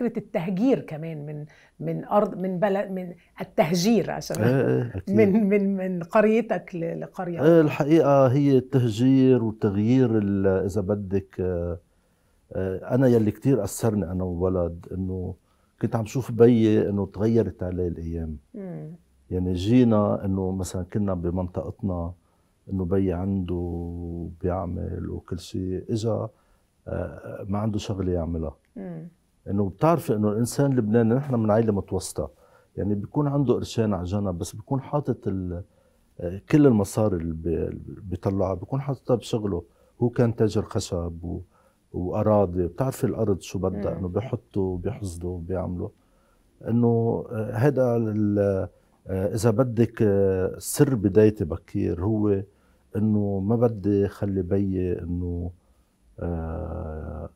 فكره التهجير كمان من من ارض من بلد من التهجير عشان آه من من من قريتك لقريه آه الحقيقه هي التهجير وتغيير اذا بدك آه، آه، انا يلي كثير اثرني انا وولد انه كنت عم شوف بيي انه تغيرت عليه الايام يعني جينا انه مثلا كنا بمنطقتنا انه بي عنده بيعمل وكل شيء اجى آه، ما عنده شغله يعملها انه بتعرفي انه الانسان اللبناني نحن من عائله متوسطه يعني بيكون عنده قرشين على جنب بس بيكون حاطط كل المصاري اللي بيطلعها بيكون حاططها بشغله هو كان تاجر خشب و... واراضي بتعرفي الارض شو بدها انه بيحطوا بيحصدوا بيعملوا انه هذا اذا بدك سر بدايتي بكير هو انه ما بدي خلي بيي انه آه،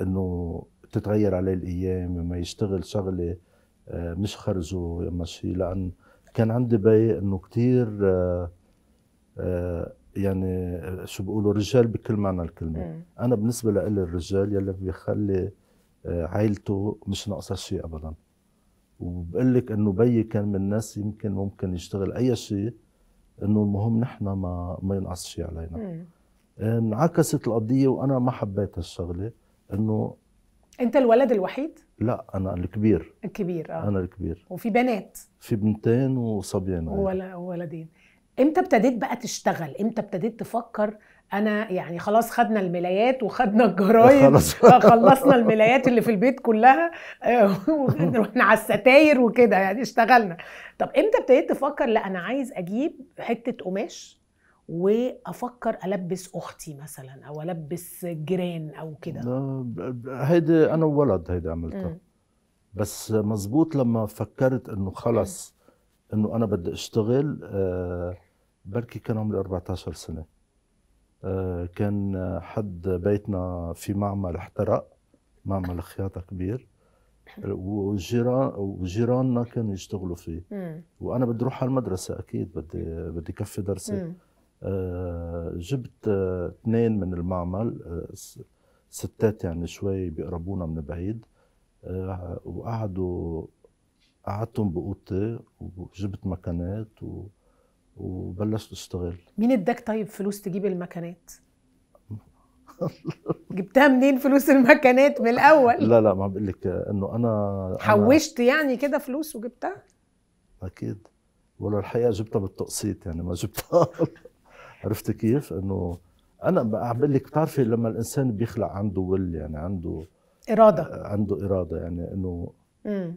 انه بتتغير عليه الايام لما يشتغل شغله آه، مش خرجه اما شيء لان كان عندي بي انه كثير آه، آه، يعني شو بيقولوا رجال بكل معنى الكلمه مم. انا بالنسبه لي الرجال يلي بيخلي عائلته مش ناقصه شيء ابدا وبقول لك انه بي كان من الناس يمكن ممكن يشتغل اي شيء انه المهم نحن ما ما ينقص شيء علينا انعكست القضيه وانا ما حبيت هالشغله انه انت الولد الوحيد؟ لا انا الكبير الكبير اه انا الكبير وفي بنات في بنتين وصبيان ولا ولدين امتى ابتديت بقى تشتغل؟ امتى ابتديت تفكر انا يعني خلاص خدنا الملايات وخدنا الجرايد خلصنا الملايات اللي في البيت كلها آه، ورحنا على الستاير وكده يعني اشتغلنا طب امتى ابتديت تفكر لا انا عايز اجيب حته قماش وافكر البس اختي مثلا او البس جيران او كده هيدي انا وولد هيدي عملتها م. بس مزبوط لما فكرت انه خلص انه انا بدي اشتغل آه بركي كان عمري 14 سنه آه كان حد بيتنا في معمل احترق معمل خياطه كبير وجيران وجيراننا كانوا يشتغلوا فيه وانا بدي اروح على المدرسه اكيد بدي بدي كفي درسي آه، جبت آه، اثنين من المعمل آه، ستات يعني شوي بيقربونا من بعيد وقعدوا قعدتهم بأوضتي وجبت مكانات و... وبلشت اشتغل مين اداك طيب فلوس تجيب المكانات؟ جبتها منين فلوس المكانات من الاول؟ لا لا ما بقول لك انه انا حوشت أنا... يعني كده فلوس وجبتها؟ اكيد ولا الحقيقه جبتها بالتقسيط يعني ما جبتها عرفتي كيف؟ انه انا بقول لك بتعرفي لما الانسان بيخلق عنده ول يعني عنده اراده عنده اراده يعني انه